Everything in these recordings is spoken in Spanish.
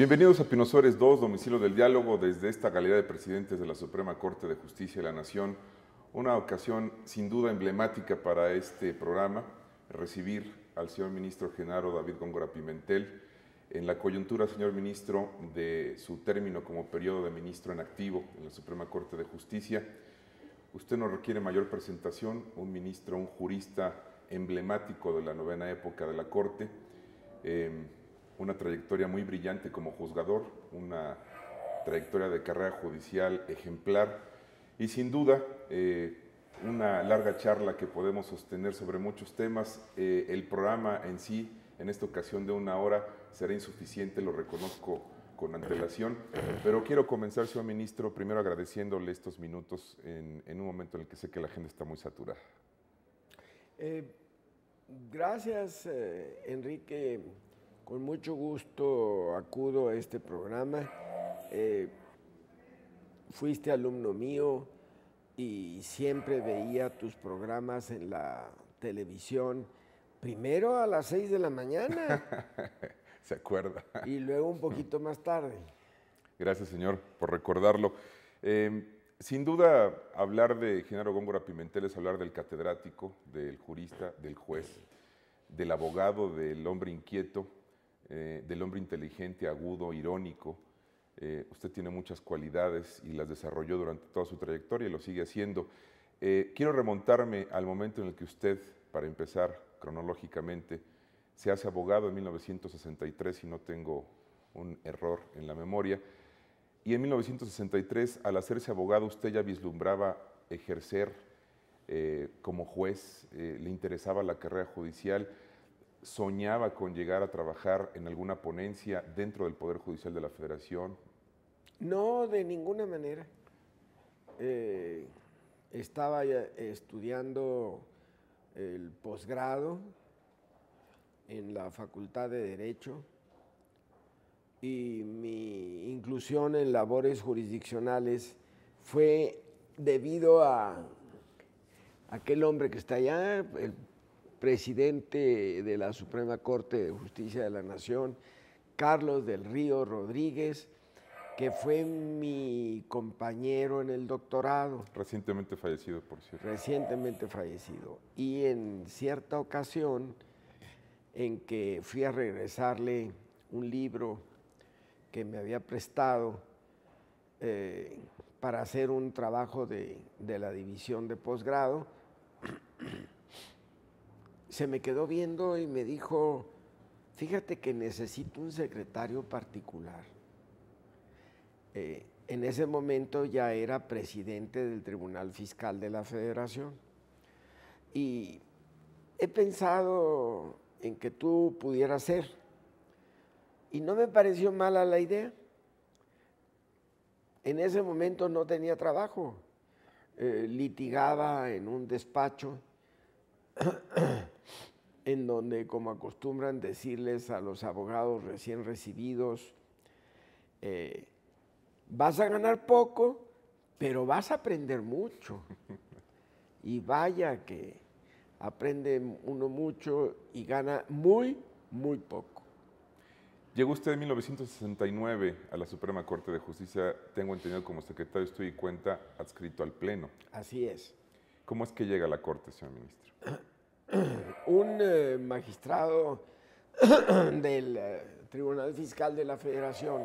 Bienvenidos a Pinosores 2, domicilio del diálogo, desde esta galería de presidentes de la Suprema Corte de Justicia de la Nación. Una ocasión sin duda emblemática para este programa, recibir al señor ministro Genaro David Góngora Pimentel en la coyuntura, señor ministro, de su término como periodo de ministro en activo en la Suprema Corte de Justicia. Usted no requiere mayor presentación, un ministro, un jurista emblemático de la novena época de la Corte. Eh, una trayectoria muy brillante como juzgador, una trayectoria de carrera judicial ejemplar y sin duda eh, una larga charla que podemos sostener sobre muchos temas. Eh, el programa en sí, en esta ocasión de una hora, será insuficiente, lo reconozco con antelación, pero quiero comenzar, señor ministro, primero agradeciéndole estos minutos en, un momento en el que sé que la agenda está muy saturada. Eh, gracias, Enrique. Con mucho gusto acudo a este programa. Eh, fuiste alumno mío y siempre veía tus programas en la televisión, primero a las seis de la mañana. Se acuerda. Y luego un poquito más tarde. Gracias, señor, por recordarlo. Em, sin duda, hablar de Genaro Gómbora Pimentel es hablar del catedrático, del jurista, del juez, del abogado, del hombre inquieto, eh, del hombre inteligente, agudo, irónico. Eh, usted tiene muchas cualidades y las desarrolló durante toda su trayectoria y lo sigue haciendo. Eh, quiero remontarme al momento en el que usted, para empezar cronológicamente, se hace abogado en 1963, si no tengo un error en la memoria. Y en 1963, al hacerse abogado, usted ya vislumbraba ejercer como juez, le interesaba la carrera judicial soñaba con llegar a trabajar en alguna ponencia dentro del Poder Judicial de la Federación? No, de ninguna manera. Eh, estaba estudiando el posgrado en la Facultad de Derecho y mi inclusión en labores jurisdiccionales fue debido a aquel hombre que está allá, el presidente de la Suprema Corte de Justicia de la Nación, Carlos del Río Rodríguez, que fue mi compañero en el doctorado. Recientemente fallecido, por cierto. Recientemente fallecido. Y en cierta ocasión en que fui a regresarle un libro que me había prestado eh, para hacer un trabajo de, de la división de posgrado, se me quedó viendo y me dijo, fíjate que necesito un secretario particular. Eh, en ese momento ya era presidente del Tribunal Fiscal de la Federación y he pensado en que tú pudieras ser y no me pareció mala la idea. En ese momento no tenía trabajo, eh, litigaba en un despacho en donde, como acostumbran decirles a los abogados recién recibidos, eh, vas a ganar poco, pero vas a aprender mucho. Y vaya que aprende uno mucho y gana muy, muy poco. Llegó usted en 1969 a la Suprema Corte de Justicia, tengo entendido como secretario de Estudio y Cuenta adscrito al Pleno. Así es. ¿Cómo es que llega a la Corte, señor ministro? un eh, magistrado del eh, Tribunal Fiscal de la Federación,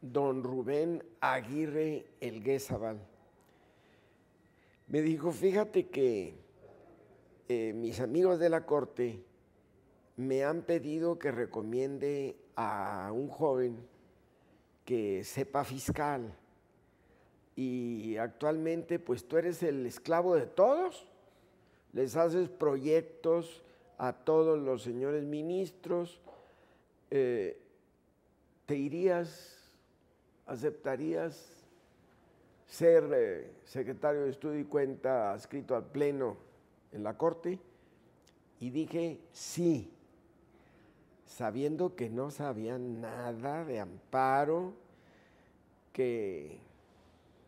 don Rubén Aguirre Elguezabal, me dijo, fíjate que eh, mis amigos de la Corte me han pedido que recomiende a un joven que sepa fiscal y actualmente pues tú eres el esclavo de todos les haces proyectos a todos los señores ministros, eh, ¿te irías, aceptarías ser eh, secretario de estudio y cuenta adscrito al Pleno en la Corte? Y dije sí, sabiendo que no sabía nada de amparo, que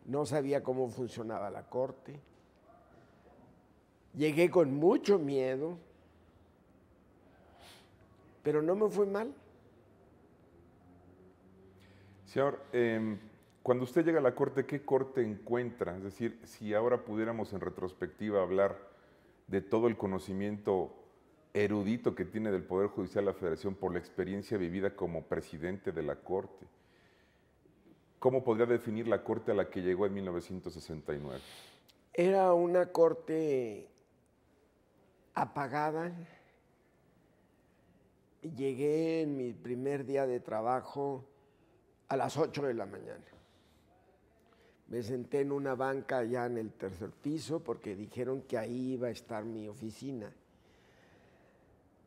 no sabía cómo funcionaba la Corte Llegué con mucho miedo, pero no me fue mal. Señor, em, cuando usted llega a la corte, ¿qué corte encuentra? Es decir, si ahora pudiéramos en retrospectiva hablar de todo el conocimiento erudito que tiene del Poder Judicial de la Federación por la experiencia vivida como presidente de la Corte. ¿Cómo podría definir la Corte a la que llegó en 1969? Era una Corte apagada. Llegué en mi primer día de trabajo a las 8 de la mañana. Me senté en una banca allá en el tercer piso porque dijeron que ahí iba a estar mi oficina.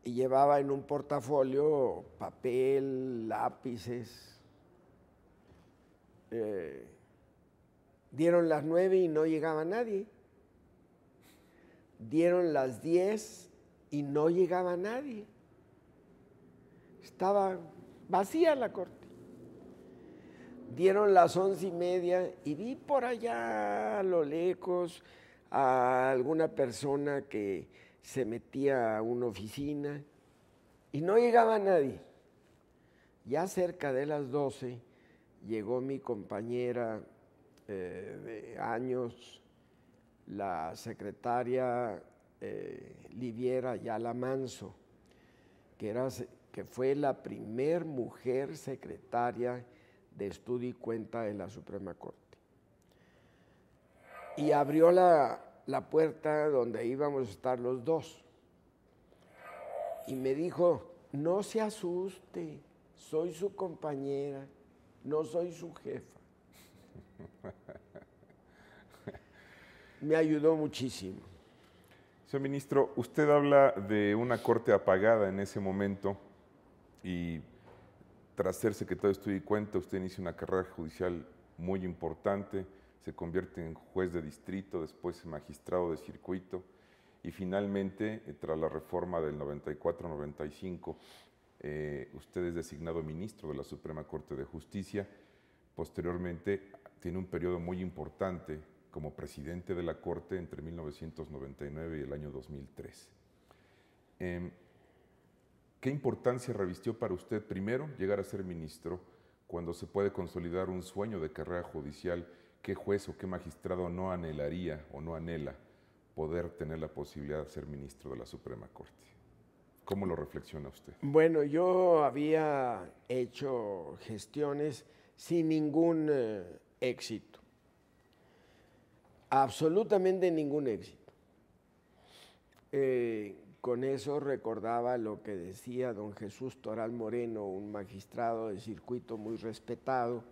Y llevaba en un portafolio papel, lápices. Eh, dieron las nueve y no llegaba nadie dieron las 10 y no llegaba nadie. Estaba vacía la corte. Dieron las once y media y vi por allá a lo lejos a alguna persona que se metía a una oficina y no llegaba nadie. Ya cerca de las 12 llegó mi compañera eh, de años, la secretaria eh, Liviera Yala Manso, que, era, que fue la primer mujer secretaria de estudio y cuenta de la Suprema Corte. Y abrió la, la puerta donde íbamos a estar los dos. Y me dijo, no se asuste, soy su compañera, no soy su jefa. me ayudó muchísimo. Señor ministro, usted habla de una corte apagada en ese momento y tras ser secretario de Estudio y Cuenta, usted inicia una carrera judicial muy importante, se convierte en juez de distrito, después en magistrado de circuito y finalmente, eh, tras la reforma del 94-95, eh, usted es designado ministro de la Suprema Corte de Justicia. Posteriormente, tiene un periodo muy importante como presidente de la Corte entre 1999 y el año 2003. Em, ¿Qué importancia revistió para usted primero llegar a ser ministro cuando se puede consolidar un sueño de carrera judicial? ¿Qué juez o qué magistrado no anhelaría o no anhela poder tener la posibilidad de ser ministro de la Suprema Corte? ¿Cómo lo reflexiona usted? Bueno, yo había hecho gestiones sin ningún eh, éxito absolutamente ningún éxito. Eh, con eso recordaba lo que decía don Jesús Toral Moreno, un magistrado de circuito muy respetado,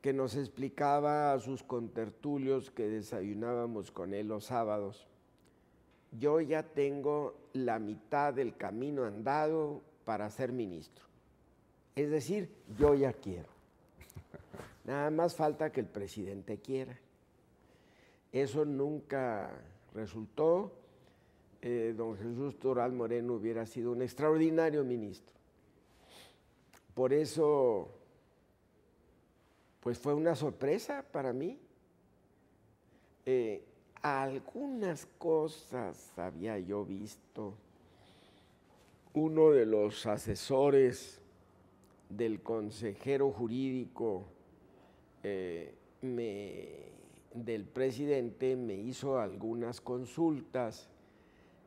que nos explicaba a sus contertulios que desayunábamos con él los sábados. Yo ya tengo la mitad del camino andado para ser ministro. Es decir, yo ya quiero. Nada más falta que el presidente quiera. Eso nunca resultó. Eh, don Jesús Toral Moreno hubiera sido un extraordinario ministro. Por eso, pues fue una sorpresa para mí. Eh, algunas cosas había yo visto. Uno de los asesores del consejero jurídico eh, me del presidente me hizo algunas consultas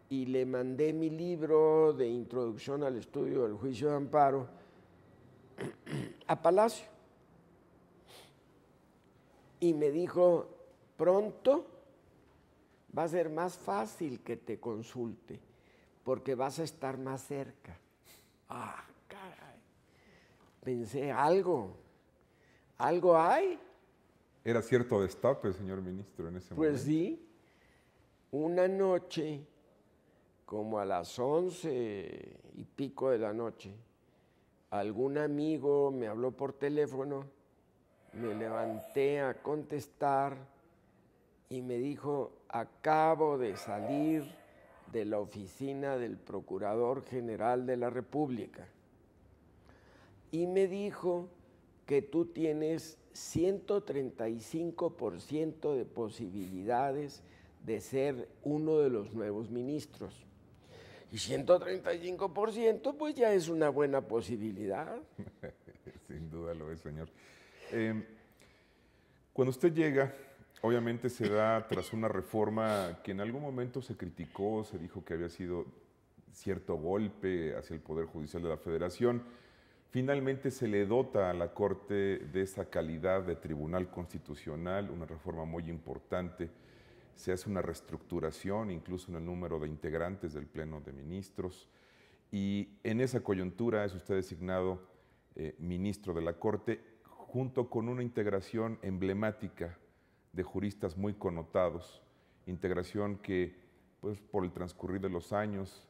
y le mandé mi libro de introducción al estudio del juicio de amparo a Palacio. Y me dijo, pronto va a ser más fácil que te consulte, porque vas a estar más cerca. Ah, caray. Pensé, algo, algo hay era cierto destape, señor ministro, en ese pues momento. Pues sí, una noche, como a las once y pico de la noche, algún amigo me habló por teléfono, me levanté a contestar y me dijo, acabo de salir de la oficina del Procurador General de la República. Y me dijo que tú tienes 135% de posibilidades de ser uno de los nuevos ministros. Y 135% pues ya es una buena posibilidad. Sin duda lo es, señor. Em, cuando usted llega, obviamente se da tras una reforma que en algún momento se criticó, se dijo que había sido cierto golpe hacia el Poder Judicial de la Federación Finalmente se le dota a la Corte de esa calidad de Tribunal Constitucional, una reforma muy importante. Se hace una reestructuración incluso en el número de integrantes del Pleno de Ministros y en esa coyuntura es usted designado eh, ministro de la Corte junto con una integración emblemática de juristas muy connotados, integración que pues, por el transcurrir de los años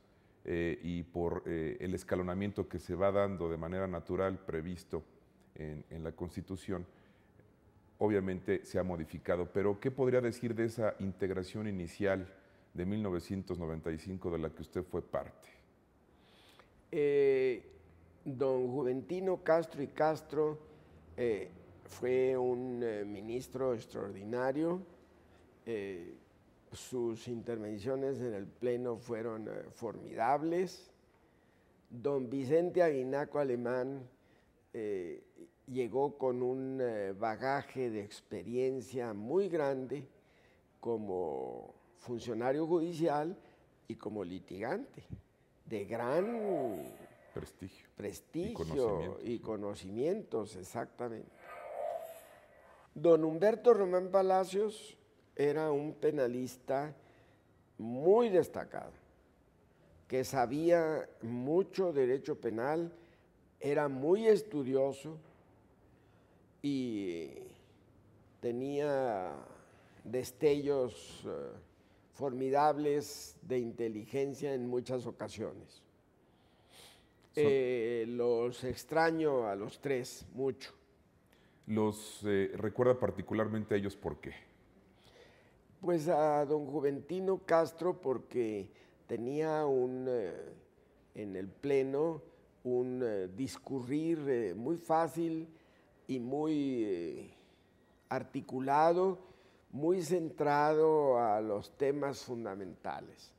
eh, y por eh, el escalonamiento que se va dando de manera natural previsto en, la Constitución, obviamente se ha modificado. Pero, ¿qué podría decir de esa integración inicial de 1995 de la que usted fue parte? Eh, don Juventino Castro y Castro fue un ministro extraordinario sus intervenciones en el Pleno fueron eh, formidables. Don Vicente Aguinaco Alemán eh, llegó con un eh, bagaje de experiencia muy grande como funcionario judicial y como litigante, de gran prestigio, y conocimientos, exactamente. Don Humberto Román Palacios era un penalista muy destacado, que sabía mucho derecho penal, era muy estudioso y tenía destellos eh, formidables de inteligencia en muchas ocasiones. Eh, los extraño a los tres mucho. ¿Los eh, recuerda particularmente a ellos por qué? Pues a don Juventino Castro porque tenía un, eh, en el Pleno un eh, discurrir eh, muy fácil y muy articulado, muy centrado a los temas fundamentales.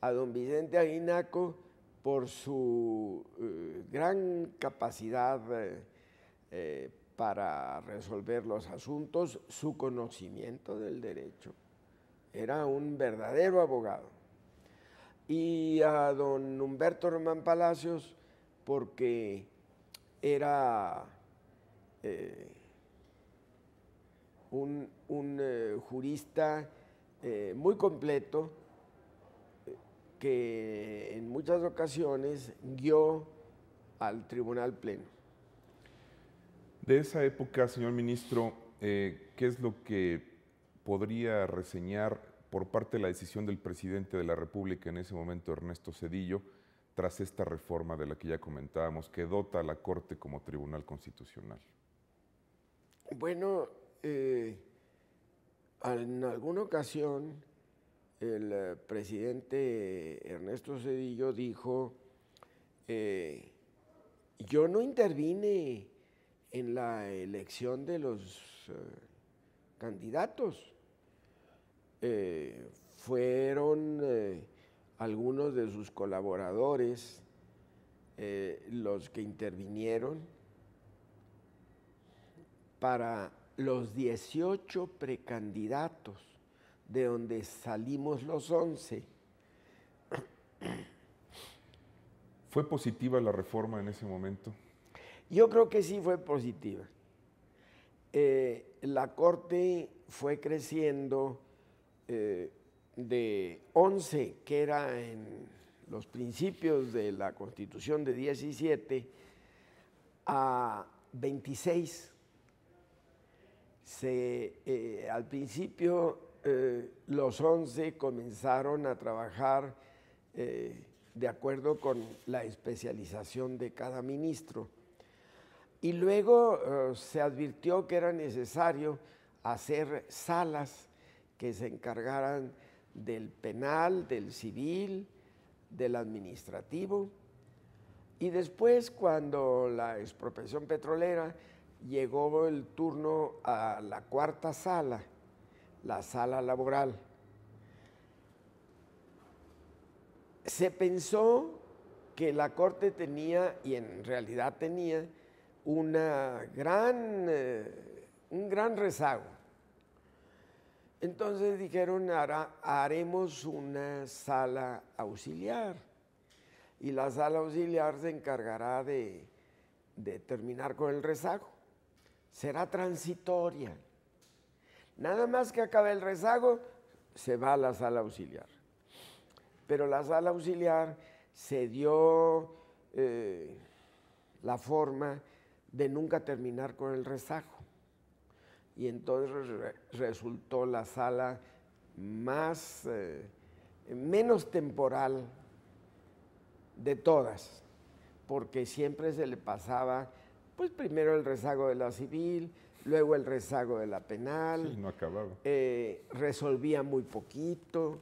A don Vicente Aguinaco por su gran capacidad para resolver los asuntos, su conocimiento del derecho. Era un verdadero abogado. Y a don Humberto Román Palacios, porque era eh, un, eh, jurista eh, muy completo que en muchas ocasiones guió al tribunal pleno. De esa época, señor ministro, eh, ¿qué es lo que podría reseñar por parte de la decisión del presidente de la República en ese momento, Ernesto Cedillo, tras esta reforma de la que ya comentábamos, que dota a la Corte como Tribunal Constitucional? Bueno, eh, en alguna ocasión el eh, presidente Ernesto Cedillo dijo, yo no intervine en la elección de los eh, candidatos. Eh, fueron eh, algunos de sus colaboradores los que intervinieron para los 18 precandidatos, de donde salimos los 11. ¿Fue positiva la reforma en ese momento? Yo creo que sí fue positiva. Eh, la Corte fue creciendo eh, de 11, que era en los principios de la Constitución de 17, a 26. Eh, al principio los 11 comenzaron a trabajar de acuerdo con la especialización de cada ministro y luego eh, se advirtió que era necesario hacer salas que se encargaran del penal, del civil, del administrativo. Y después, cuando la expropiación petrolera, llegó el turno a la cuarta sala, la sala laboral. Se pensó que la Corte tenía, y en realidad tenía, una gran, eh, un gran rezago. Entonces dijeron, ahora haremos una sala auxiliar y la sala auxiliar se encargará de, terminar con el rezago. Será transitoria. Nada más que acabe el rezago, se va a la sala auxiliar. Pero la sala auxiliar se dio eh, la forma de nunca terminar con el rezago. Y entonces resultó la sala más, eh, menos temporal de todas, porque siempre se le pasaba, pues primero el rezago de la civil, luego el rezago de la penal. no acababa. Eh, resolvía muy poquito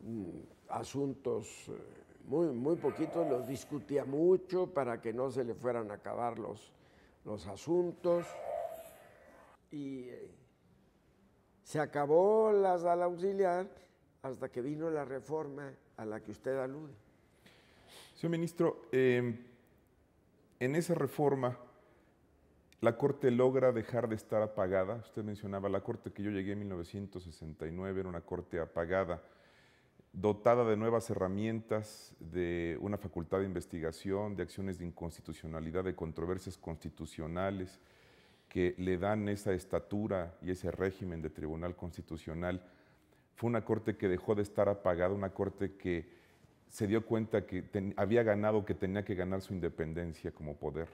mm, asuntos eh, muy, poquito, los discutía mucho para que no se le fueran a acabar los, asuntos. Y eh, se acabó la sala auxiliar hasta que vino la reforma a la que usted alude. Señor ministro, em, en esa reforma, la Corte logra dejar de estar apagada. Usted mencionaba la Corte que yo llegué en 1969, era una Corte apagada dotada de nuevas herramientas, de una facultad de investigación, de acciones de inconstitucionalidad, de controversias constitucionales, que le dan esa estatura y ese régimen de tribunal constitucional. Fue una corte que dejó de estar apagada, una corte que se dio cuenta que había ganado, que tenía que ganar su independencia como poder.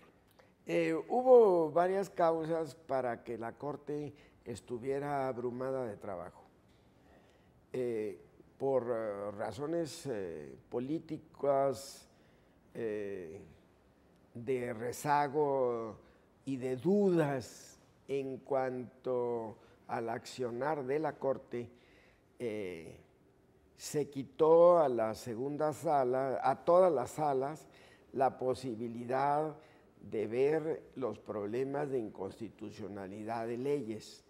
Eh, hubo varias causas para que la corte estuviera abrumada de trabajo. Eh, por eh, razones eh, políticas, eh, de rezago y de dudas en cuanto al accionar de la Corte, se quitó a la segunda sala, a todas las salas, la posibilidad de ver los problemas de inconstitucionalidad de leyes.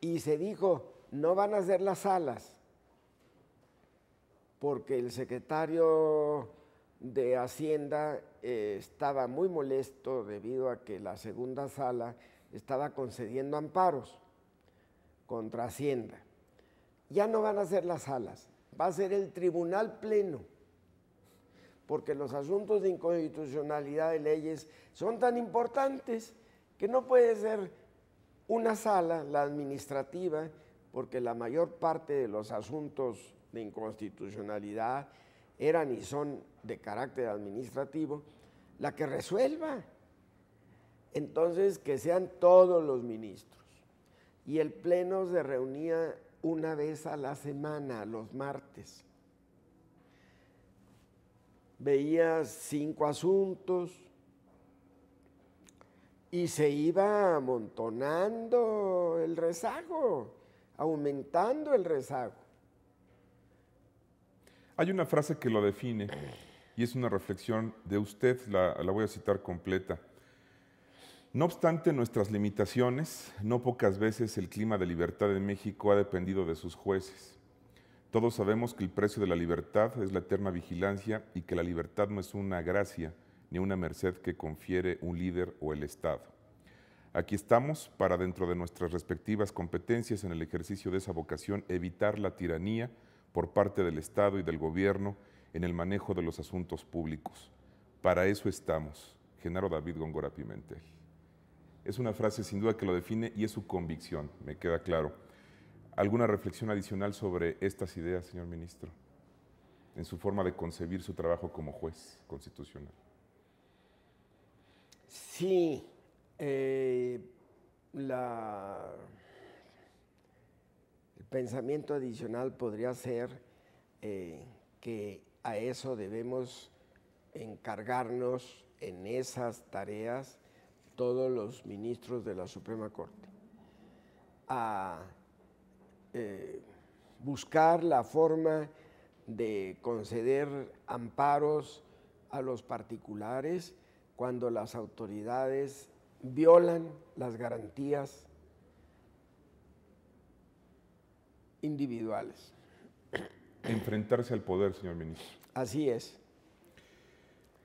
Y se dijo, no van a ser las salas, porque el secretario de Hacienda eh, estaba muy molesto debido a que la segunda sala estaba concediendo amparos contra Hacienda. Ya no van a ser las salas, va a ser el tribunal pleno, porque los asuntos de inconstitucionalidad de leyes son tan importantes que no puede ser una sala, la administrativa, porque la mayor parte de los asuntos de inconstitucionalidad eran y son de carácter administrativo, la que resuelva. Entonces, que sean todos los ministros. Y el Pleno se reunía una vez a la semana, los martes. Veía cinco asuntos y se iba amontonando el rezago, aumentando el rezago. Hay una frase que lo define y es una reflexión de usted, la, voy a citar completa. No obstante nuestras limitaciones, no pocas veces el clima de libertad en México ha dependido de sus jueces. Todos sabemos que el precio de la libertad es la eterna vigilancia y que la libertad no es una gracia ni una merced que confiere un líder o el Estado. Aquí estamos para, dentro de nuestras respectivas competencias en el ejercicio de esa vocación, evitar la tiranía por parte del Estado y del Gobierno en el manejo de los asuntos públicos. Para eso estamos, Genaro David Gongora Pimentel. Es una frase sin duda que lo define y es su convicción, me queda claro. ¿Alguna reflexión adicional sobre estas ideas, señor ministro, en su forma de concebir su trabajo como juez constitucional? Sí, eh, la pensamiento adicional podría ser eh, que a eso debemos encargarnos en esas tareas todos los ministros de la Suprema Corte, a eh, buscar la forma de conceder amparos a los particulares cuando las autoridades violan las garantías individuales. Enfrentarse al poder, señor ministro. Así es.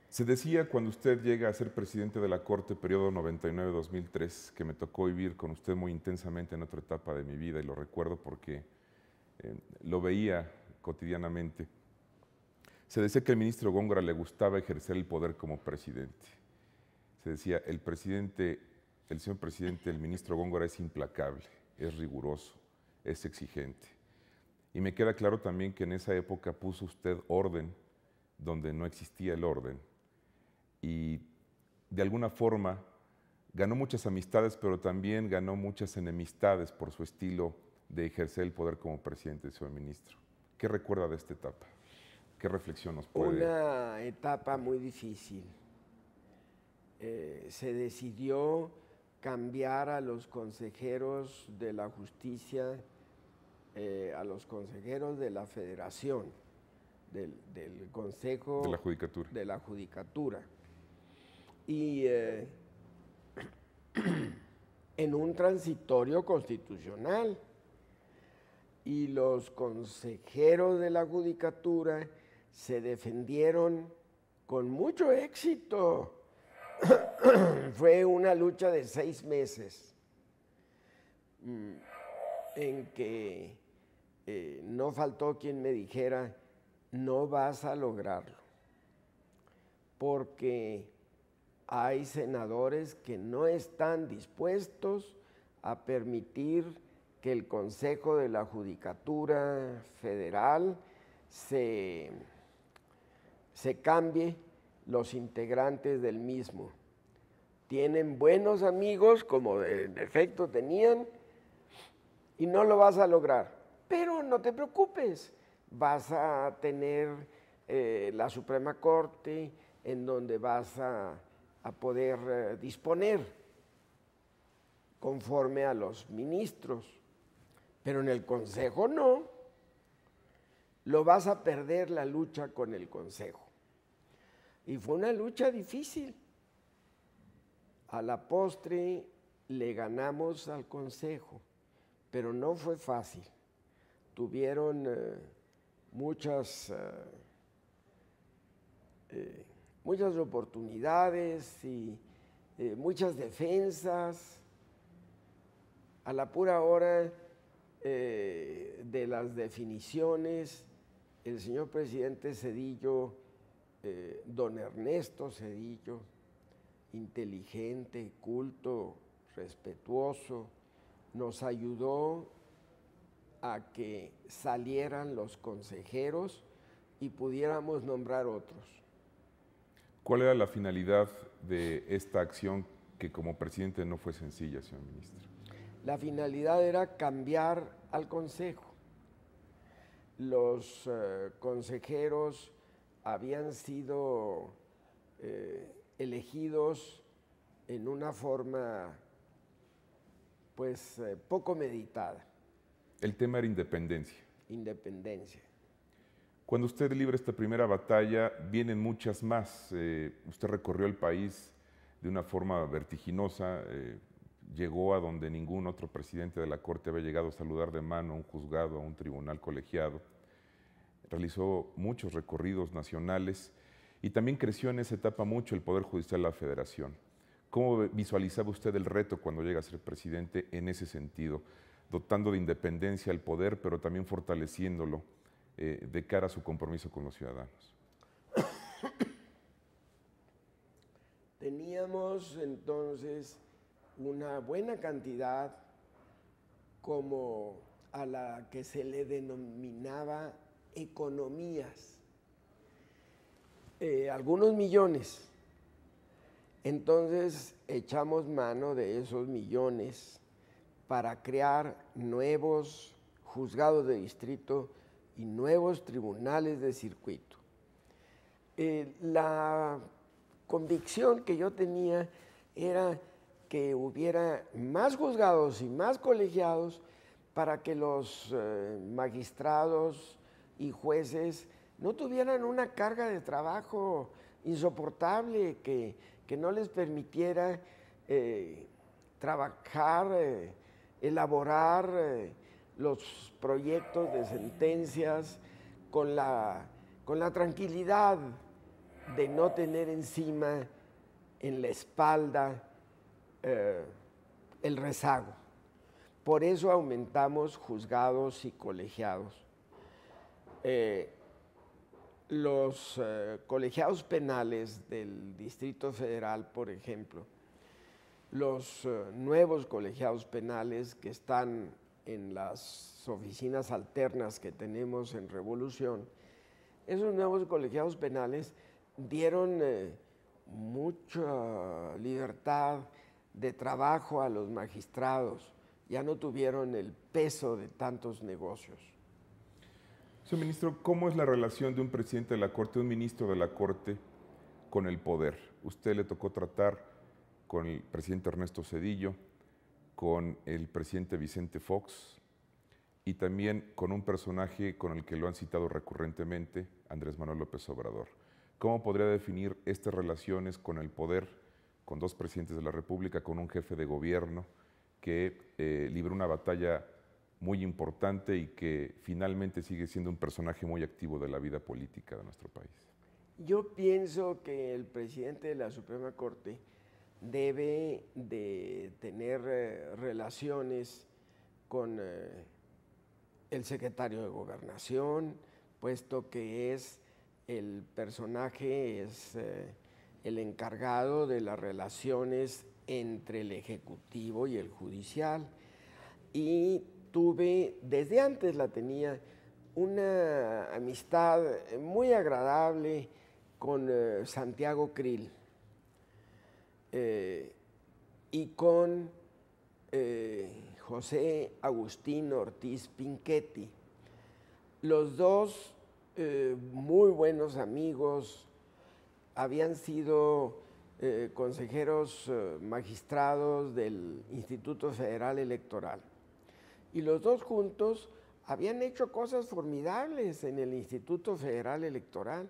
Se decía cuando usted llega a ser presidente de la Corte, periodo 99-2003, que me tocó vivir con usted muy intensamente en otra etapa de mi vida y lo recuerdo porque eh, lo veía cotidianamente. Se decía que al ministro Góngora le gustaba ejercer el poder como presidente. Se decía, el presidente, el señor presidente, el ministro Góngora es implacable, es riguroso, es exigente. Y me queda claro también que en esa época puso usted orden donde no existía el orden. Y de alguna forma ganó muchas amistades, pero también ganó muchas enemistades por su estilo de ejercer el poder como presidente y su ministro. ¿Qué recuerda de esta etapa? ¿Qué reflexión nos puede? Una etapa muy difícil. Eh, se decidió cambiar a los consejeros de la justicia eh, a los consejeros de la federación, del, Consejo de la Judicatura. Y eh, en un transitorio constitucional. Y los consejeros de la Judicatura se defendieron con mucho éxito. Fue una lucha de seis meses mm, en que eh, no faltó quien me dijera, no vas a lograrlo, porque hay senadores que no están dispuestos a permitir que el Consejo de la Judicatura Federal se, se cambie los integrantes del mismo. Tienen buenos amigos, como en efecto tenían, y no lo vas a lograr. Pero no te preocupes, vas a tener eh, la Suprema Corte en donde vas a, poder eh, disponer conforme a los ministros. Pero en el Consejo no. Lo vas a perder la lucha con el Consejo. Y fue una lucha difícil. A la postre le ganamos al Consejo, pero no fue fácil tuvieron eh, muchas, eh, eh, muchas oportunidades y muchas defensas. A la pura hora de las definiciones, el señor presidente Cedillo, don Ernesto Cedillo, inteligente, culto, respetuoso, nos ayudó a que salieran los consejeros y pudiéramos nombrar otros. ¿Cuál era la finalidad de esta acción que como presidente no fue sencilla, señor ministro? La finalidad era cambiar al Consejo. Los eh, consejeros habían sido eh, elegidos en una forma pues eh, poco meditada. El tema era independencia. Independencia. Cuando usted libra esta primera batalla, vienen muchas más. Eh, usted recorrió el país de una forma vertiginosa, eh, llegó a donde ningún otro presidente de la Corte había llegado a saludar de mano a un juzgado, a un tribunal colegiado. Realizó muchos recorridos nacionales y también creció en esa etapa mucho el Poder Judicial de la Federación. ¿Cómo visualizaba usted el reto cuando llega a ser presidente en ese sentido? dotando de independencia al poder, pero también fortaleciéndolo eh, de cara a su compromiso con los ciudadanos. Teníamos entonces una buena cantidad como a la que se le denominaba economías, eh, algunos millones. Entonces echamos mano de esos millones para crear nuevos juzgados de distrito y nuevos tribunales de circuito. Eh, la convicción que yo tenía era que hubiera más juzgados y más colegiados para que los eh, magistrados y jueces no tuvieran una carga de trabajo insoportable que, que no les permitiera eh, trabajar elaborar eh, los proyectos de sentencias con la, tranquilidad de no tener encima, en la espalda, eh, el rezago. Por eso aumentamos juzgados y colegiados. Eh, los colegiados penales del Distrito Federal, por ejemplo, los eh, nuevos colegiados penales que están en las oficinas alternas que tenemos en Revolución, esos nuevos colegiados penales dieron eh, mucha libertad de trabajo a los magistrados, ya no tuvieron el peso de tantos negocios. Señor ministro, ¿cómo es la relación de un presidente de la Corte, un ministro de la Corte con el poder? Usted le tocó tratar con el presidente Ernesto Cedillo, con el presidente Vicente Fox y también con un personaje con el que lo han citado recurrentemente, Andrés Manuel López Obrador. ¿Cómo podría definir estas relaciones con el poder, con dos presidentes de la República, con un jefe de gobierno que eh, libró una batalla muy importante y que finalmente sigue siendo un personaje muy activo de la vida política de nuestro país? Yo pienso que el presidente de la Suprema Corte debe de tener eh, relaciones con eh, el secretario de gobernación, puesto que es el personaje, es eh, el encargado de las relaciones entre el Ejecutivo y el Judicial. Y tuve, desde antes la tenía, una amistad muy agradable con Santiago Krill eh, y con eh, José Agustín Ortiz Pinchetti. Los dos eh, muy buenos amigos, habían sido consejeros magistrados del Instituto Federal Electoral. Y los dos juntos habían hecho cosas formidables en el Instituto Federal Electoral.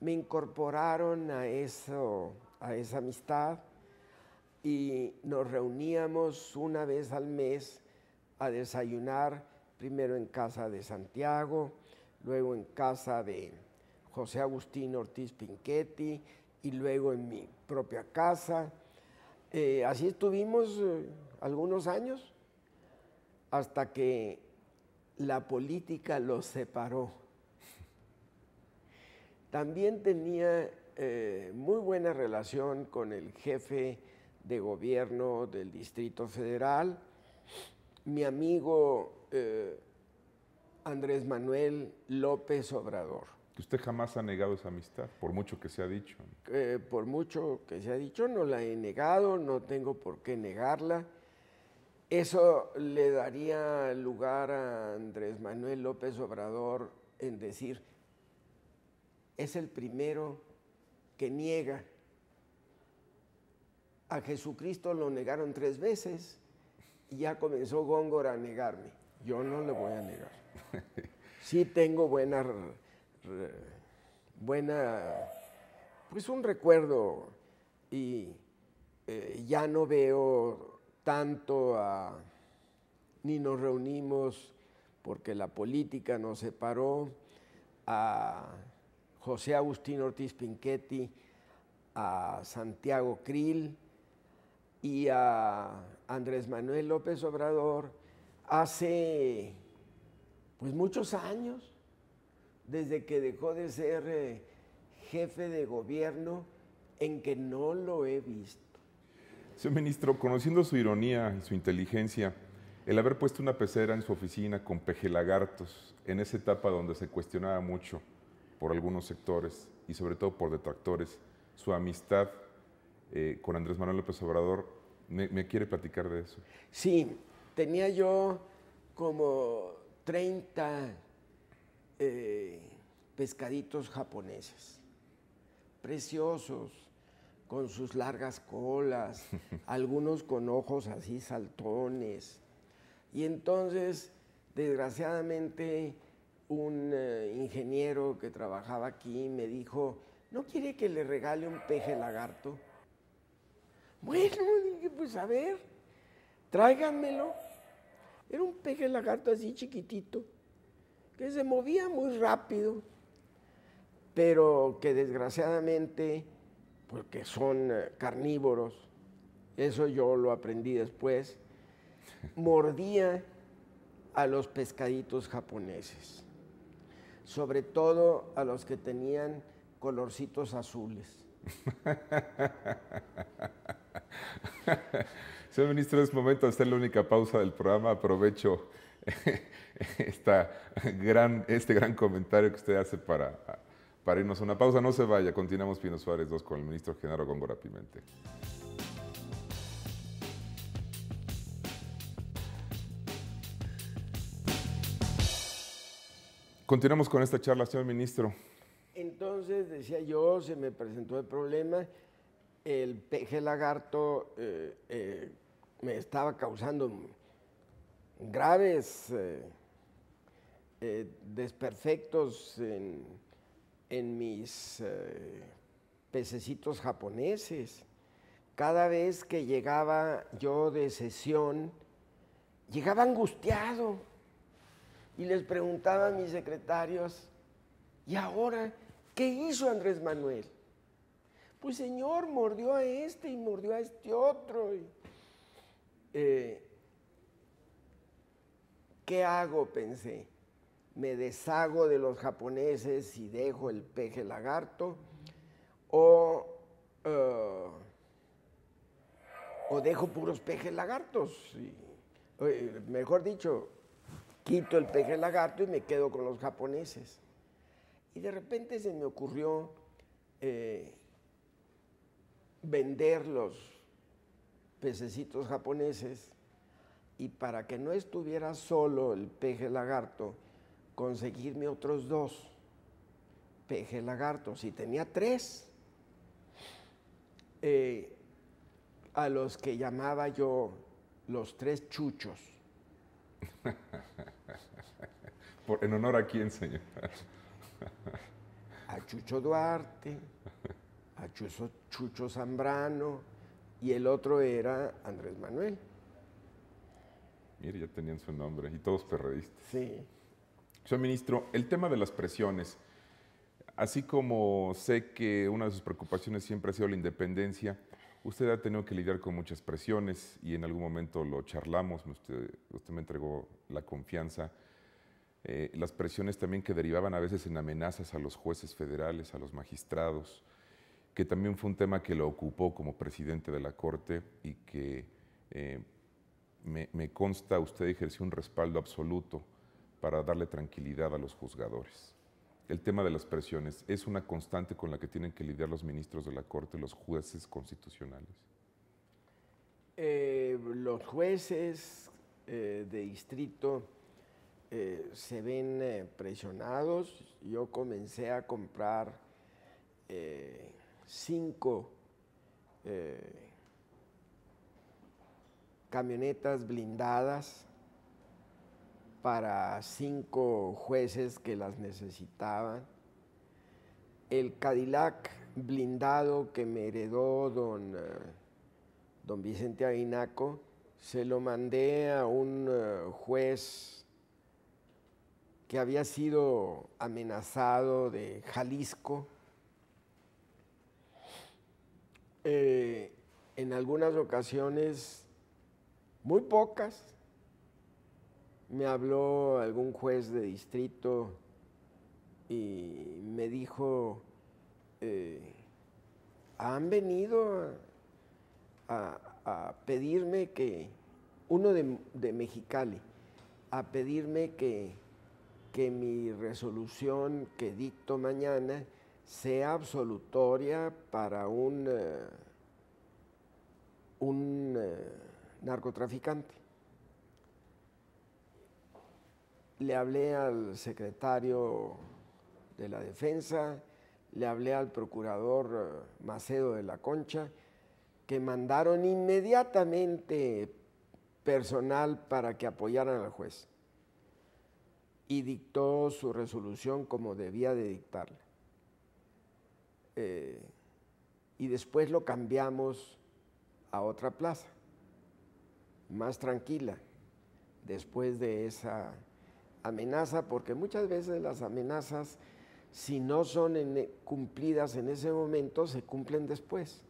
Me incorporaron a, eso, a esa amistad y nos reuníamos una vez al mes a desayunar, primero en casa de Santiago, luego en casa de José Agustín Ortiz Pinchetti y luego en mi propia casa. Eh, así estuvimos eh, algunos años hasta que la política los separó. También tenía eh, muy buena relación con el jefe de gobierno del Distrito Federal, mi amigo eh, Andrés Manuel López Obrador. Usted jamás ha negado esa amistad, por mucho que se ha dicho. Eh, por mucho que se ha dicho, no la he negado, no tengo por qué negarla. Eso le daría lugar a Andrés Manuel López Obrador en decir, es el primero que niega. A Jesucristo lo negaron tres veces y ya comenzó Góngora a negarme. Yo no le voy a negar. Sí tengo buena, buena, pues un recuerdo y eh, ya no veo tanto a, ni nos reunimos porque la política nos separó, a José Agustín Ortiz Pinchetti, a Santiago Krill y a Andrés Manuel López Obrador hace pues muchos años, desde que dejó de ser eh, jefe de gobierno, en que no lo he visto. Señor ministro, conociendo su ironía y su inteligencia, el haber puesto una pecera en su oficina con pejelagartos, en esa etapa donde se cuestionaba mucho por algunos sectores y sobre todo por detractores, su amistad eh, con Andrés Manuel López Obrador. Me, quiere platicar de eso? Sí, tenía yo como 30 eh, pescaditos japoneses, preciosos, con sus largas colas, algunos con ojos así saltones. Y entonces, desgraciadamente, un eh, ingeniero que trabajaba aquí me dijo, ¿no quiere que le regale un peje lagarto? Bueno, dije, pues a ver, tráiganmelo. Era un peje lagarto así chiquitito, que se movía muy rápido, pero que desgraciadamente, porque son eh, carnívoros, eso yo lo aprendí después, mordía a los pescaditos japoneses sobre todo a los que tenían colorcitos azules. Señor ministro, es momento de hacer la única pausa del programa. Aprovecho eh, esta gran, este gran comentario que usted hace para, para irnos a una pausa. No se vaya, continuamos Pino Suárez 2 con el ministro Genaro Góngora Pimentel. Continuamos con esta charla, señor ministro. Entonces, decía yo, se me presentó el problema, el peje lagarto eh, eh, me estaba causando graves eh, desperfectos en, en mis pececitos japoneses. Cada vez que llegaba yo de sesión, llegaba angustiado y les preguntaba a mis secretarios, ¿y ahora qué hizo Andrés Manuel? Pues señor, mordió a este y mordió a este otro. Eh, ¿Qué hago? pensé. ¿Me deshago de los japoneses y dejo el peje lagarto? ¿O, eh, dejo puros pejes lagartos? Eh, mejor dicho, quito el peje lagarto y me quedo con los japoneses. Y de repente se me ocurrió eh, vender los pececitos japoneses y para que no estuviera solo el peje lagarto, conseguirme otros dos peje lagartos. Y tenía tres, eh, a los que llamaba yo los tres chuchos ¿En honor a quién, señor? a Chucho Duarte, a Chucho, Chucho Zambrano y el otro era Andrés Manuel. Mire, ya tenían su nombre y todos perredistas. Sí. Señor ministro, el tema de las presiones, así como sé que una de sus preocupaciones siempre ha sido la independencia, usted ha tenido que lidiar con muchas presiones y en algún momento lo charlamos, usted, usted me entregó la confianza eh, las presiones también que derivaban a veces en amenazas a los jueces federales, a los magistrados, que también fue un tema que lo ocupó como presidente de la Corte y que eh, me, consta usted ejerció un respaldo absoluto para darle tranquilidad a los juzgadores. El tema de las presiones es una constante con la que tienen que lidiar los ministros de la Corte, los jueces constitucionales. Eh, los jueces de distrito eh, se ven eh, presionados. Yo comencé a comprar eh, cinco camionetas blindadas para cinco jueces que las necesitaban. El Cadillac blindado que me heredó don, don Vicente Aguinaco, se lo mandé a un juez que había sido amenazado de Jalisco. Eh, en algunas ocasiones, muy pocas, me habló algún juez de distrito y me dijo, eh, han venido a, pedirme que, uno de Mexicali, a pedirme que que mi resolución que dicto mañana sea absolutoria para un, eh, un eh, narcotraficante. Le hablé al secretario de la defensa, le hablé al procurador eh, Macedo de la Concha, que mandaron inmediatamente personal para que apoyaran al juez dictó su resolución como debía de dictarla. Eh, y después lo cambiamos a otra plaza, más tranquila, después de esa amenaza, porque muchas veces las amenazas, si no son eh, cumplidas en ese momento, se cumplen después.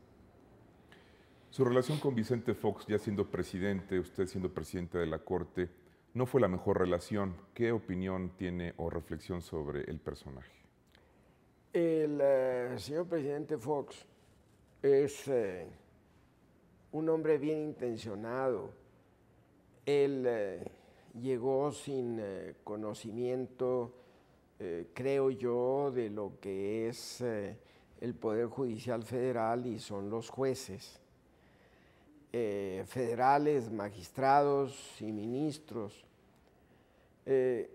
Su relación con Vicente Fox, ya siendo presidente, usted siendo presidente de la Corte, no fue la mejor relación. ¿Qué opinión tiene o reflexión sobre el personaje? El eh, señor presidente Fox es eh, un hombre bien intencionado. Él eh, llegó sin conocimiento, creo yo, de lo que es el Poder Judicial Federal y son los jueces. Eh, federales, magistrados y ministros, eh,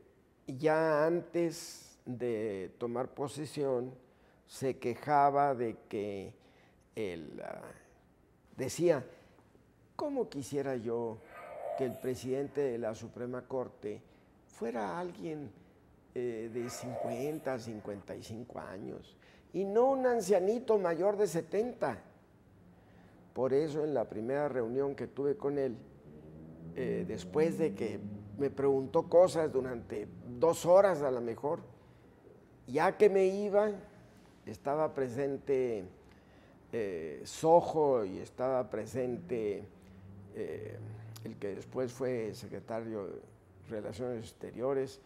ya antes de tomar posesión se quejaba de que él ah, decía, ¿cómo quisiera yo que el presidente de la Suprema Corte fuera alguien eh, de 50, 55 años y no un ancianito mayor de 70? Por eso en la primera reunión que tuve con él, eh, después de que me preguntó cosas durante dos horas a lo mejor, ya que me iba, estaba presente eh, Sojo y estaba presente eh, el que después fue secretario de Relaciones Exteriores,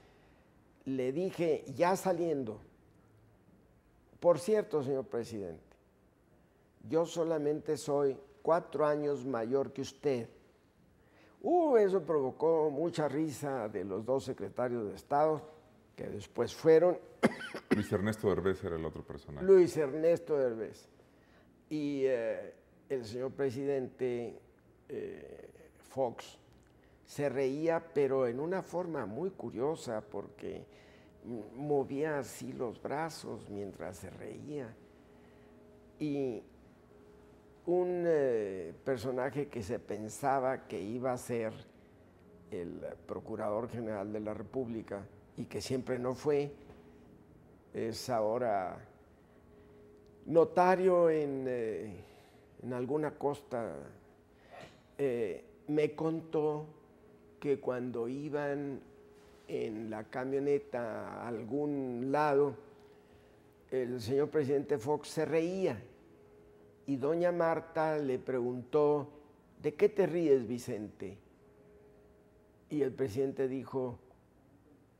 le dije ya saliendo, por cierto, señor presidente, yo solamente soy cuatro años mayor que usted. Uh, eso provocó mucha risa de los dos secretarios de Estado, que después fueron... Luis Ernesto Derbez era el otro personaje. Luis Ernesto Derbez. Y eh, el señor presidente eh, Fox se reía, pero en una forma muy curiosa, porque movía así los brazos mientras se reía. Y un eh, personaje que se pensaba que iba a ser el Procurador General de la República y que siempre no fue, es ahora notario en, eh, alguna costa. Eh, me contó que cuando iban en la camioneta a algún lado, el señor presidente Fox se reía y doña Marta le preguntó, ¿de qué te ríes, Vicente? Y el presidente dijo,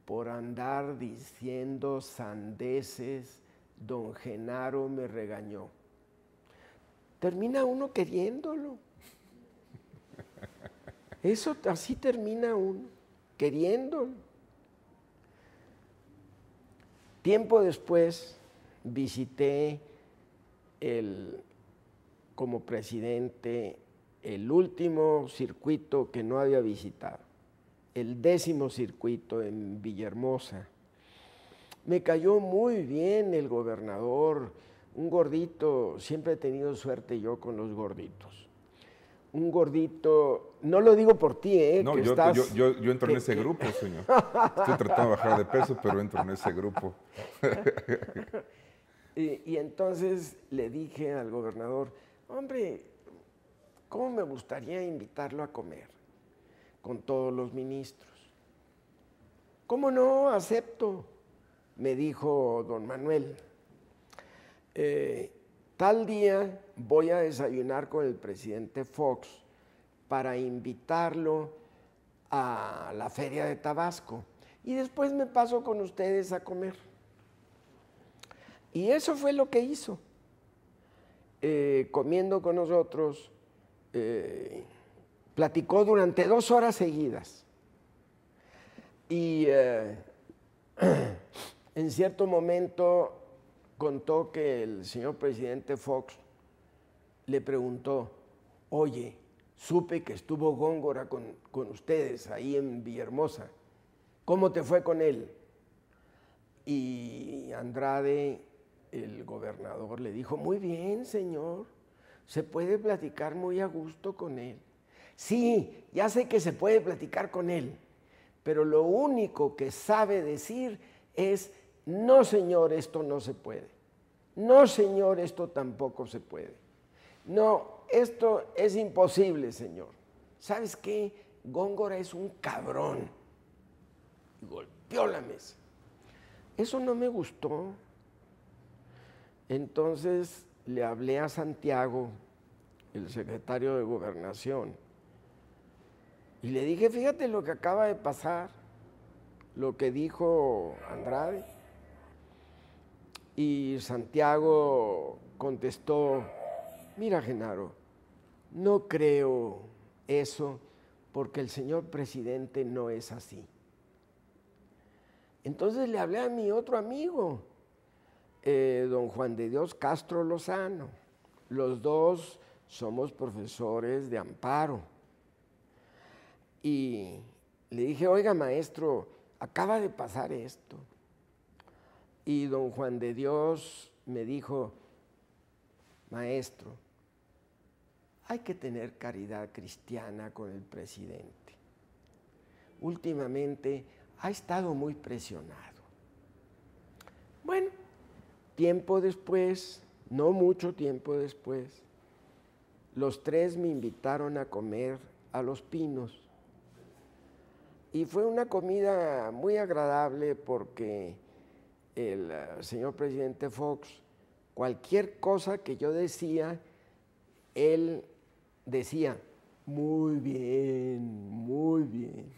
por andar diciendo sandeces, don Genaro me regañó. Termina uno queriéndolo. Eso así termina uno, queriéndolo. Tiempo después visité el como presidente el último circuito que no había visitado, el décimo circuito en Villahermosa. Me cayó muy bien el gobernador, un gordito, siempre he tenido suerte yo con los gorditos. Un gordito, no lo digo por ti, ¿eh? yo, yo, yo, entro en ese grupo, señor. Estoy tratando de bajar de peso, pero entro en ese grupo. y, y entonces le dije al gobernador, hombre, ¿cómo me gustaría invitarlo a comer con todos los ministros? ¿Cómo no? Acepto, me dijo don Manuel. Eh, tal día voy a desayunar con el presidente Fox para invitarlo a la feria de Tabasco y después me paso con ustedes a comer. Y eso fue lo que hizo. Eh, comiendo con nosotros, eh, platicó durante dos horas seguidas. Y eh, en cierto momento contó que el señor presidente Fox le preguntó, oye, supe que estuvo Góngora con, con ustedes ahí en Villahermosa, ¿cómo te fue con él? Y Andrade el gobernador le dijo, muy bien, señor, se puede platicar muy a gusto con él. Sí, ya sé que se puede platicar con él, pero lo único que sabe decir es, no, señor, esto no se puede. No, señor, esto tampoco se puede. No, esto es imposible, señor. ¿Sabes qué? Góngora es un cabrón. Y golpeó la mesa. Eso no me gustó. Entonces le hablé a Santiago, el secretario de gobernación, y le dije, fíjate lo que acaba de pasar, lo que dijo Andrade. Y Santiago contestó, mira Genaro, no creo eso porque el señor presidente no es así. Entonces le hablé a mi otro amigo, eh, don Juan de Dios Castro Lozano. Los dos somos profesores de amparo. Y le dije, oiga maestro, acaba de pasar esto. Y don Juan de Dios me dijo, maestro, hay que tener caridad cristiana con el presidente. Últimamente ha estado muy presionado. Bueno, Tiempo después, no mucho tiempo después, los tres me invitaron a comer a los pinos. Y fue una comida muy agradable porque el eh, señor presidente Fox, cualquier cosa que yo decía, él decía, muy bien, muy bien.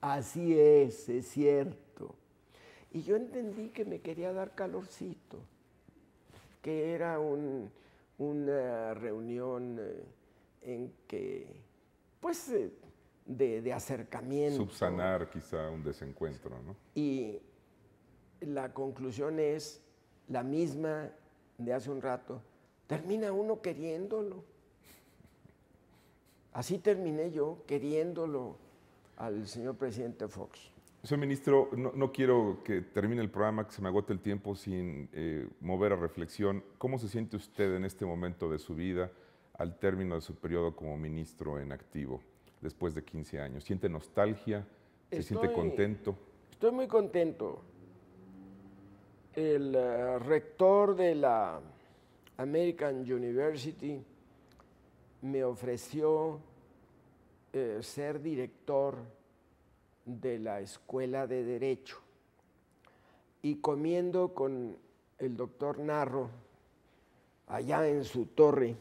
Así es, es cierto. Y yo entendí que me quería dar calorcito, que era una reunión eh, en que, pues, eh, de, de, acercamiento. Subsanar quizá un desencuentro, ¿no? Y la conclusión es la misma de hace un rato. Termina uno queriéndolo. Así terminé yo queriéndolo al señor presidente Fox. Señor ministro, no, quiero que termine el programa, que se me agote el tiempo sin eh, mover a reflexión. ¿Cómo se siente usted en este momento de su vida al término de su periodo como ministro en activo, después de 15 años? ¿Siente nostalgia? ¿Se siente contento? Estoy muy contento. El eh, rector de la American University me ofreció eh, ser director de la Escuela de Derecho. Y comiendo con el doctor Narro, allá en su torre,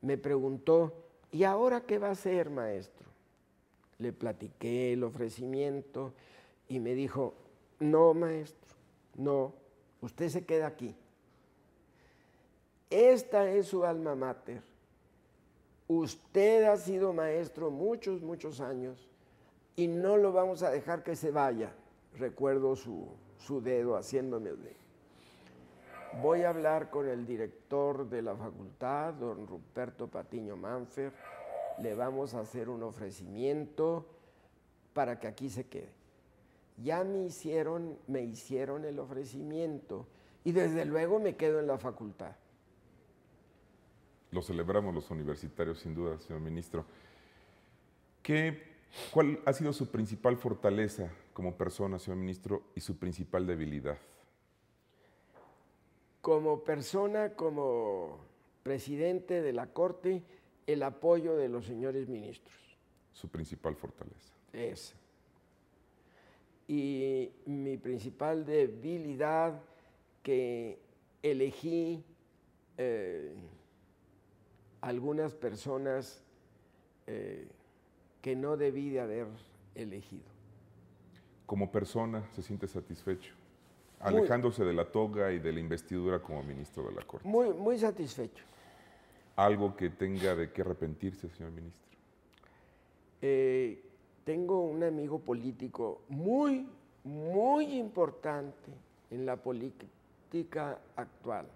me preguntó, ¿y ahora qué va a hacer, maestro? Le platiqué el ofrecimiento y me dijo, no, maestro, no, usted se queda aquí. Esta es su alma mater. Usted ha sido maestro muchos, muchos años y no lo vamos a dejar que se vaya. Recuerdo su, su dedo haciéndome Voy a hablar con el director de la facultad, don Ruperto Patiño Manfer. Le vamos a hacer un ofrecimiento para que aquí se quede. Ya me hicieron, me hicieron el ofrecimiento y desde luego me quedo en la facultad. Lo celebramos los universitarios, sin duda, señor ministro. ¿Qué ¿Cuál ha sido su principal fortaleza como persona, señor ministro, y su principal debilidad? Como persona, como presidente de la Corte, el apoyo de los señores ministros. Su principal fortaleza. Esa. Y mi principal debilidad que elegí eh, algunas personas eh, que no debí de haber elegido. Como persona, ¿se siente satisfecho? Alejándose de la toga y de la investidura como ministro de la Corte. Muy, muy satisfecho. ¿Algo que tenga de qué arrepentirse, señor ministro? Eh, tengo un amigo político muy, muy importante en la política actual.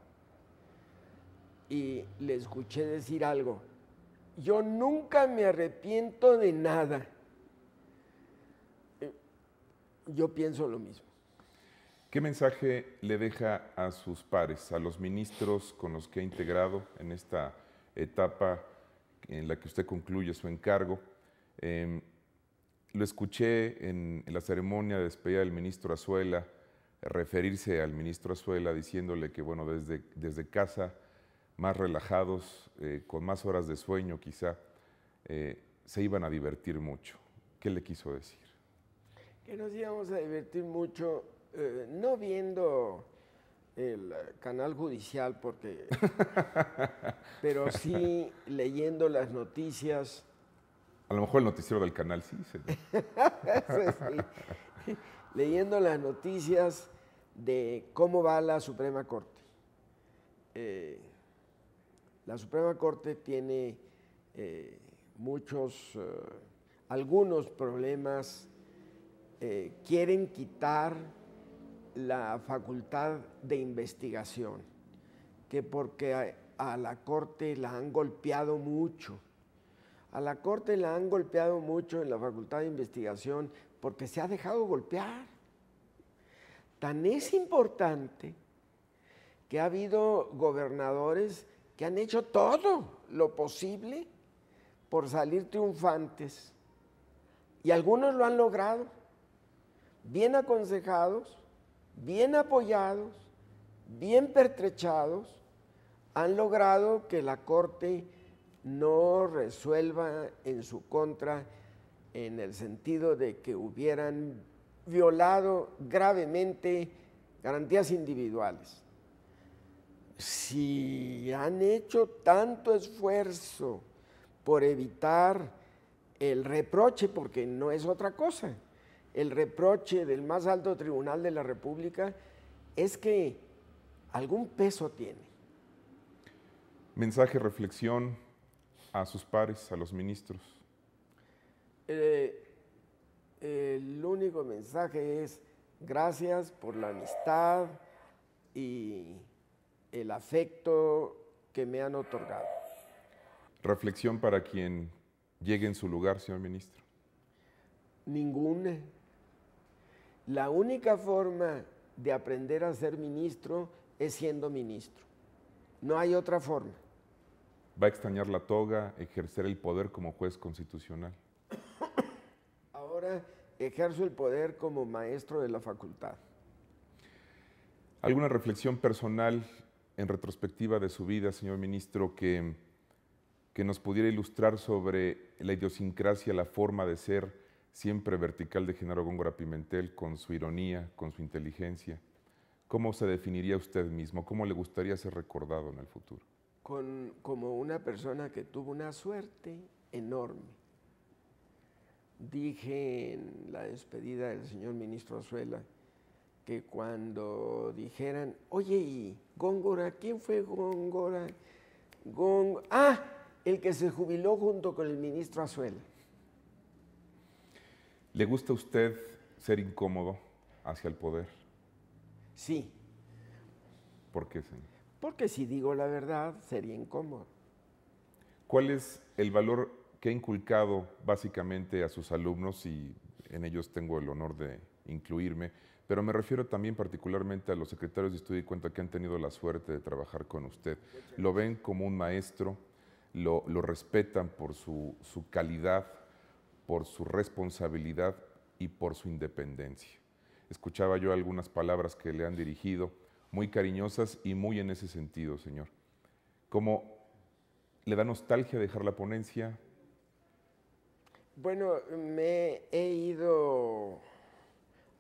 Y le escuché decir algo yo nunca me arrepiento de nada. Eh, yo pienso lo mismo. ¿Qué mensaje le deja a sus pares, a los ministros con los que ha integrado en esta etapa en la que usted concluye su encargo? Em, lo escuché en, la ceremonia de despedida del ministro Azuela referirse al ministro Azuela diciéndole que, bueno, desde, desde casa más relajados, eh, con más horas de sueño quizá, eh, se iban a divertir mucho. ¿Qué le quiso decir? Que nos íbamos a divertir mucho, eh, no viendo el canal judicial, porque, pero sí leyendo las noticias. A lo mejor el noticiero del canal sí, sí. Leyendo las noticias de cómo va la Suprema Corte. Eh, la Suprema Corte tiene eh, muchos, eh, algunos problemas. Eh, quieren quitar la facultad de investigación, que porque a la Corte la han golpeado mucho. A la Corte la han golpeado mucho en la facultad de investigación porque se ha dejado golpear. Tan es importante que ha habido gobernadores que han hecho todo lo posible por salir triunfantes. Y algunos lo han logrado, bien aconsejados, bien apoyados, bien pertrechados, han logrado que la Corte no resuelva en su contra en el sentido de que hubieran violado gravemente garantías individuales si han hecho tanto esfuerzo por evitar el reproche, porque no es otra cosa, el reproche del más alto tribunal de la República es que algún peso tiene. Mensaje, reflexión a sus pares, a los ministros. Eh, el único mensaje es gracias por la amistad y el afecto que me han otorgado. Reflexión para quien llegue en su lugar, señor ministro. Ninguna. La única forma de aprender a ser ministro es siendo ministro. No hay otra forma. ¿Va a extrañar la toga, ejercer el poder como juez constitucional? Ahora ejerzo el poder como maestro de la facultad. ¿Alguna reflexión personal en retrospectiva de su vida, señor ministro, que, que nos pudiera ilustrar sobre la idiosincrasia, la forma de ser siempre vertical de Genaro Góngora Pimentel, con su ironía, con su inteligencia. ¿Cómo se definiría usted mismo? ¿Cómo le gustaría ser recordado en el futuro? Con, como una persona que tuvo una suerte enorme. Dije en la despedida del señor ministro Azuela que cuando dijeran, oye, ¿y Góngora, ¿quién fue Góngora? Ah, el que se jubiló junto con el ministro Azuela. ¿Le gusta a usted ser incómodo hacia el poder? Sí. ¿Por qué, señor? Porque si digo la verdad, sería incómodo. ¿Cuál es el valor que ha inculcado básicamente a sus alumnos, y en ellos tengo el honor de incluirme, pero me refiero también particularmente a los secretarios de estudio y cuenta que han tenido la suerte de trabajar con usted. Lo ven como un maestro, lo, respetan por su, calidad, por su responsabilidad y por su independencia. Escuchaba yo algunas palabras que le han dirigido, muy cariñosas y muy en ese sentido, señor. Como le da nostalgia dejar la ponencia? Bueno, me he ido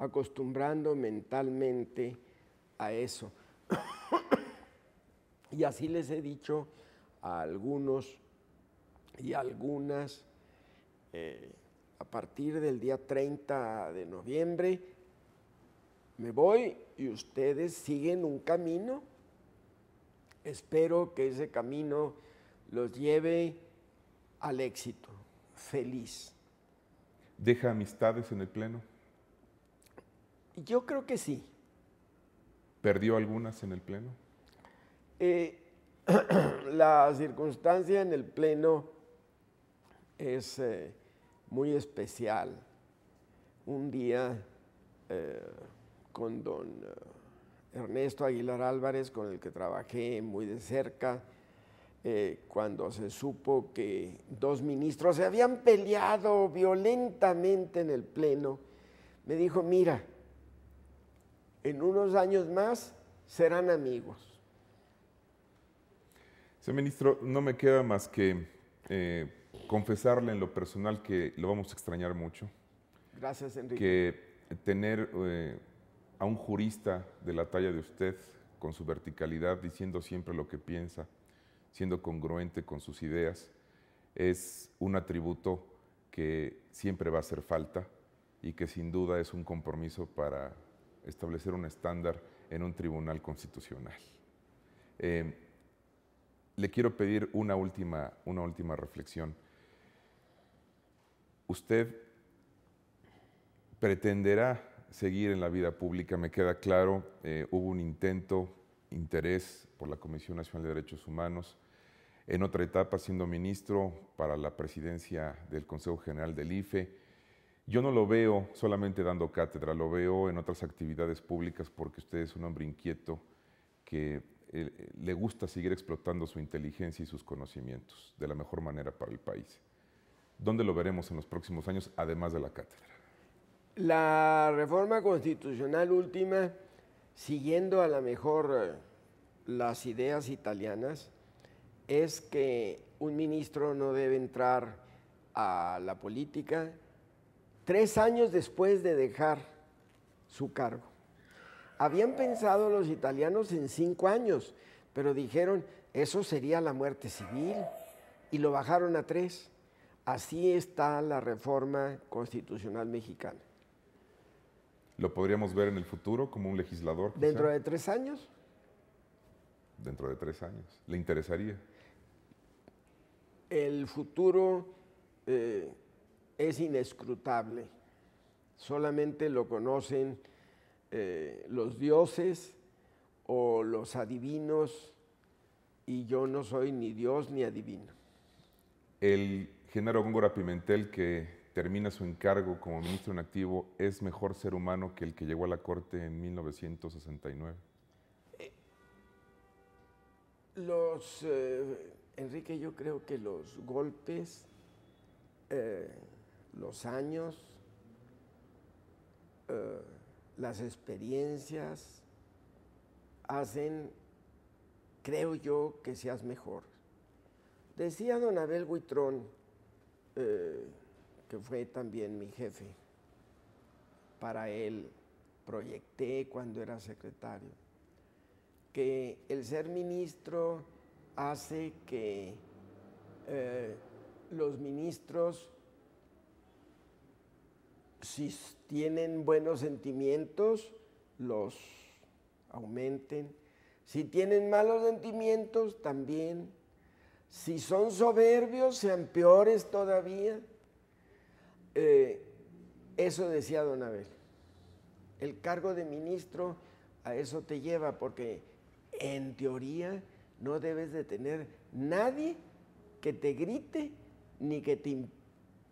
acostumbrando mentalmente a eso. y así les he dicho a algunos y algunas, eh, a partir del día 30 de noviembre, me voy y ustedes siguen un camino. Espero que ese camino los lleve al éxito, feliz. ¿Deja amistades en el pleno? Yo creo que sí. ¿Perdió algunas en el Pleno? Eh, la circunstancia en el Pleno es eh, muy especial. Un día eh, con don Ernesto Aguilar Álvarez, con el que trabajé muy de cerca, cuando se supo que dos ministros se habían peleado violentamente en el Pleno, me dijo, mira, en unos años más serán amigos. Señor ministro, no me queda más que eh, confesarle en lo personal que lo vamos a extrañar mucho. Gracias, Enrique. Que tener eh, a un jurista de la talla de usted, con su verticalidad, diciendo siempre lo que piensa, siendo congruente con sus ideas, es un atributo que siempre va a hacer falta y que sin duda es un compromiso para establecer un estándar en un tribunal constitucional. Eh, le quiero pedir una última, reflexión. Usted pretenderá seguir en la vida pública, me queda claro, eh, hubo un intento, interés por la Comisión Nacional de Derechos Humanos, en otra etapa siendo ministro para la presidencia del Consejo General del IFE, yo no lo veo solamente dando cátedra, lo veo en otras actividades públicas porque usted es un hombre inquieto que eh, le gusta seguir explotando su inteligencia y sus conocimientos de la mejor manera para el país. ¿Dónde lo veremos en los próximos años, además de la cátedra? La reforma constitucional última, siguiendo a la mejor eh, las ideas italianas, es que un ministro no debe entrar a la política tres años después de dejar su cargo. Habían pensado los italianos en cinco años, pero dijeron, eso sería la muerte civil, y lo bajaron a tres. Así está la reforma constitucional mexicana. ¿Lo podríamos ver en el futuro como un legislador? ¿Dentro de tres años? Dentro de tres años. ¿Le interesaría? El futuro eh, es inescrutable. Solamente lo conocen eh, los dioses o los adivinos y yo no soy ni dios ni adivino. El género Góngora Pimentel que termina su encargo como ministro en activo es mejor ser humano que el que llegó a la corte en 1969. Eh, los, eh, Enrique, yo creo que los golpes los años, eh, las experiencias hacen, creo yo, que seas mejor. Decía don Abel Huitrón, eh, que fue también mi jefe, para él proyecté cuando era secretario, que el ser ministro hace que eh, los ministros si tienen buenos sentimientos, los aumenten. Si tienen malos sentimientos, también. Si son soberbios, sean peores todavía. Eh, eso decía don Abel. El cargo de ministro a eso te lleva, porque en teoría no debes de tener nadie que te grite ni que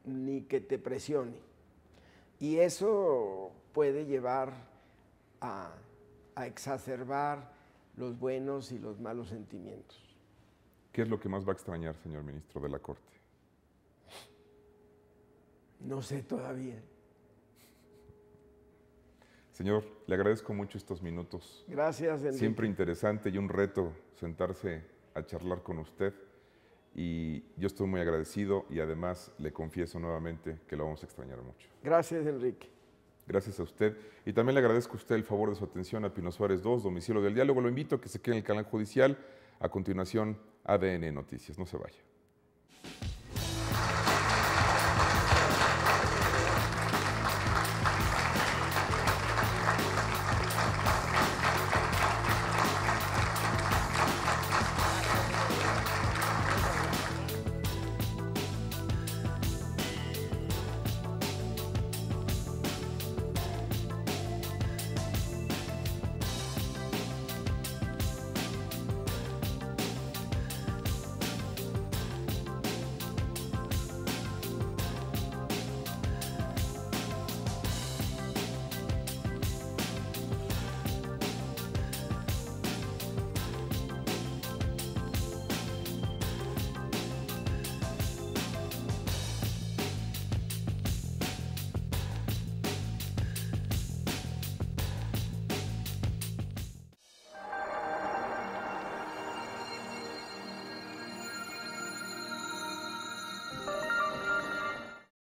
ni que te presione. Y eso puede llevar a, exacerbar los buenos y los malos sentimientos. ¿Qué es lo que más va a extrañar, señor ministro de la Corte? No sé todavía. Señor, le agradezco mucho estos minutos. Gracias, Enrique. Siempre interesante y un reto sentarse a charlar con usted y yo estoy muy agradecido y además le confieso nuevamente que lo vamos a extrañar mucho. Gracias, Enrique. Gracias a usted. Y también le agradezco a usted el favor de su atención a Pino Suárez II, domicilio del diálogo. Lo invito a que se quede en el canal judicial. A continuación, ADN Noticias. No se vaya.